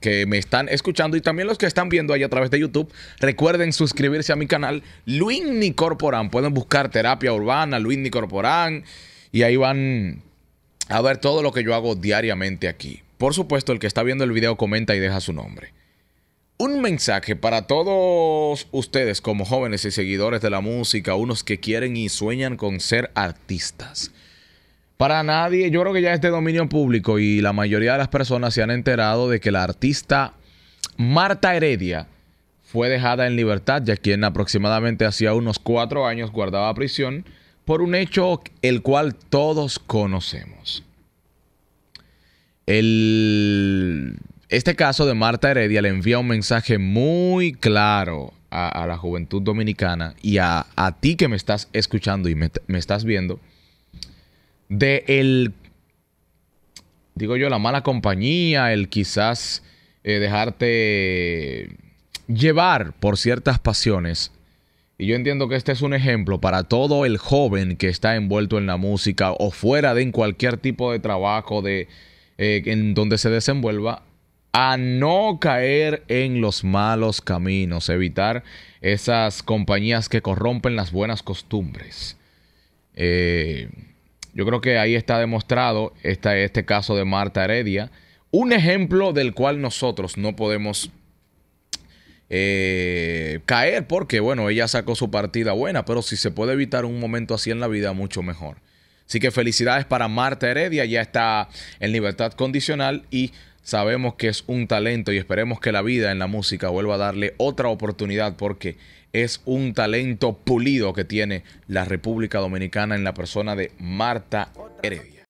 que me están escuchando y también los que están viendo ahí a través de YouTube, recuerden suscribirse a mi canal Luis Corporan. Pueden buscar terapia urbana, Luigni Corporan y ahí van a ver todo lo que yo hago diariamente aquí. Por supuesto, el que está viendo el video comenta y deja su nombre. Un mensaje para todos ustedes como jóvenes y seguidores de la música, unos que quieren y sueñan con ser artistas. Para nadie, yo creo que ya es de dominio público y la mayoría de las personas se han enterado de que la artista Marta Heredia fue dejada en libertad, ya quien aproximadamente hacía unos cuatro años guardaba prisión por un hecho el cual todos conocemos. este caso de Marta Heredia le envía un mensaje muy claro a, la juventud dominicana y a, ti que me estás escuchando y me, me estás viendo de el, digo yo, la mala compañía, el quizás eh, dejarte llevar por ciertas pasiones. Y yo entiendo que este es un ejemplo para todo el joven que está envuelto en la música o fuera de en cualquier tipo de trabajo de, eh, en donde se desenvuelva, a no caer en los malos caminos, evitar esas compañías que corrompen las buenas costumbres. Eh, yo creo que ahí está demostrado este caso de Marta Heredia. Un ejemplo del cual nosotros no podemos eh, caer porque, bueno, ella sacó su partida buena, pero si se puede evitar un momento así en la vida, mucho mejor. Así que felicidades para Marta Heredia, ya está en libertad condicional y Sabemos que es un talento y esperemos que la vida en la música vuelva a darle otra oportunidad porque es un talento pulido que tiene la República Dominicana en la persona de Marta Heredia.